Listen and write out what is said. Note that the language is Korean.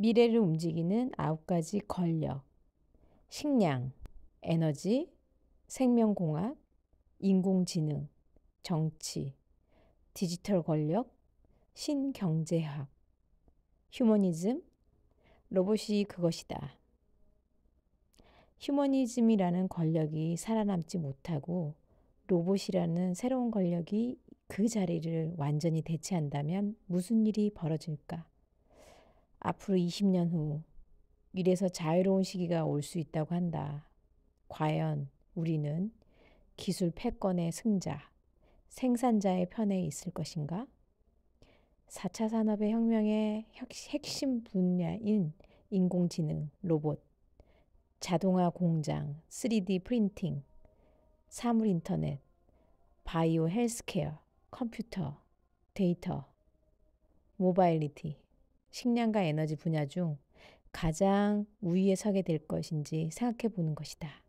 미래를 움직이는 아홉 가지 권력, 식량, 에너지, 생명공학, 인공지능, 정치, 디지털 권력, 신경제학, 휴머니즘, 로봇이 그것이다. 휴머니즘이라는 권력이 살아남지 못하고 로봇이라는 새로운 권력이 그 자리를 완전히 대체한다면 무슨 일이 벌어질까? 앞으로 20년 후 이래서 자유로운 시기가 올 수 있다고 한다. 과연 우리는 기술 패권의 승자, 생산자의 편에 있을 것인가? 4차 산업의 혁명의 핵심 분야인 인공지능, 로봇, 자동화 공장, 3D 프린팅, 사물 인터넷, 바이오 헬스케어, 컴퓨터, 데이터, 모바일리티, 식량과 에너지 분야 중 가장 우위에 서게 될 것인지 생각해 보는 것이다.